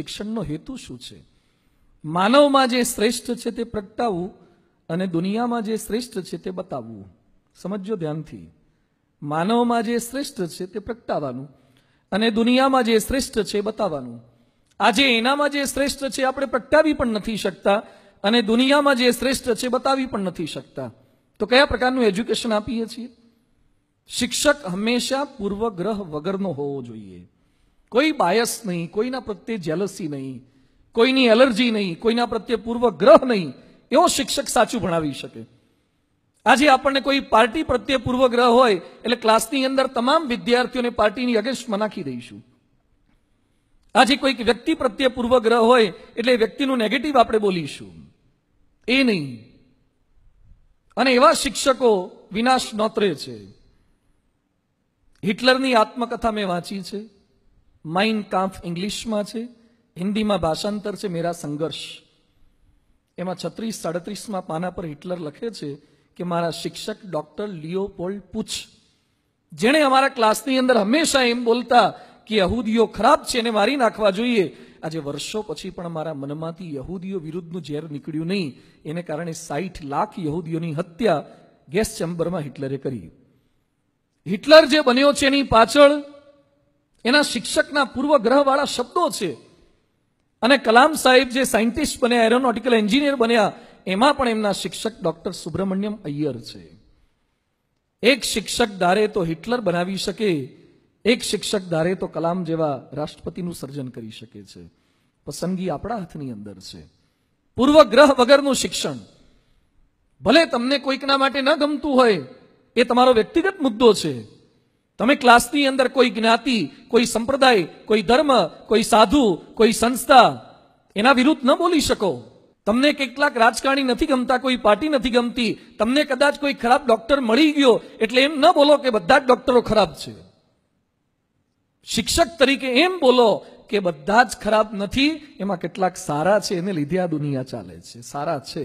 શિક્ષણનો હેતુ શું છે માનવમાં જે શ્રેષ્ઠ છે તે પ્રગટાવવું અને દુનિયામાં જે શ્રેષ્ઠ છે તે બતાવવું સમજો ધ્યાનથી માનવમાં જે શ્રેષ્ઠ છે તે પ્રગટાવવાનું અને દુનિયામાં જે શ્રેષ્ઠ છે બતાવવાનું આજે એનામાં જે શ્રેષ્ઠ છે આપણે પ્રગટાવી પણ નથી શકતા અને દુનિયામાં જે શ્રેષ્ઠ છે બતાવી પણ નથી શકતા તો કયા પ્રકારનું એજ્યુકેશન આપીએ છીએ શિક્ષક હંમેશા પૂર્વગ્રહ વગરનો હોવો જોઈએ કોઈ બાયસ નહીં કોઈના પ્રત્યે જેલસી નહીં કોઈની એલર્જી નહીં કોઈના પ્રત્યે પૂર્વગ્રહ નહીં એવો શિક્ષક સાચું ભણાવી શકે આજે આપણને કોઈ પાર્ટી પ્રત્યે પૂર્વગ્રહ હોય એટલે ક્લાસની અંદર તમામ વિદ્યાર્થીઓને પાર્ટીની અગેન્સ્ટમાં નાખી દઈશું આજે કોઈક વ્યક્તિ પ્રત્યે પૂર્વગ્રહ હોય એટલે વ્યક્તિનું નેગેટિવ આપણે બોલીશું એ નહીં અને એવા શિક્ષકો વિનાશ નોતરે છે હિટલરની આત્મકથા મેં વાંચી છે માઇન કાંફ ઇંગ્લિશમાં છે હિન્દીમાં ભાષાંતર છે મેરા સંઘર્ષ એમાં છત્રીસ સાડત્રીસમાં પાના પર હિટલર લખે છે કે મારા શિક્ષક ડૉક્ટર લિયોપોલ્ડ પૂછ જેણે અમારા ક્લાસની અંદર હંમેશા એમ બોલતા કે યહૂદીઓ ખરાબ છે એને મારી નાખવા જોઈએ આજે વર્ષો પછી પણ મારા મનમાંથી યહૂદીઓ વિરુદ્ધનું ઝેર નીકળ્યું નહીં એને કારણે સાઠ લાખ યહૂદીઓની હત્યા ગેસ ચેમ્બરમાં હિટલરે કરી હિટલર જે બન્યો છે એની પાછળ એના શિક્ષકના પૂર્વગ્રહવાળા શબ્દો છે અને કલામ સાહેબ જે સાયન્ટિસ્ટ બન્યા એરોનોટિકલ એન્જિનિયર બન્યા એમાં પણ એમના શિક્ષક ડૉક્ટર સુબ્રમણ્યમ અય્યર છે એક શિક્ષક ધારે તો હિટલર બનાવી શકે એક શિક્ષક ધારે તો કલામ જેવા રાષ્ટ્રપતિનું સર્જન કરી શકે છે પસંદગી આપણા હાથની અંદર છે પૂર્વગ્રહ વગરનું શિક્ષણ ભલે તમને કોઈકના માટે ન ગમતું હોય એ તમારો વ્યક્તિગત મુદ્દો છે તમે ક્લાસની અંદર કોઈ જ્ઞાતિ કોઈ સંપ્રદાય કોઈ ધર્મ કોઈ સાધુ કોઈ સંસ્થા એના વિરુદ્ધ ન બોલી શકો તમને કેટલાક રાજકારણી નથી ગમતા કોઈ પાર્ટી નથી ગમતી તમને કદાચ કોઈ ખરાબ ડોક્ટર મળી ગયો એટલે એમ ન બોલો કે બધા જ ડોક્ટરો ખરાબ છે શિક્ષક તરીકે એમ બોલો કે બધા જ ખરાબ નથી એમાં કેટલાક સારા છે એને લીધે આ દુનિયા ચાલે છે સારા છે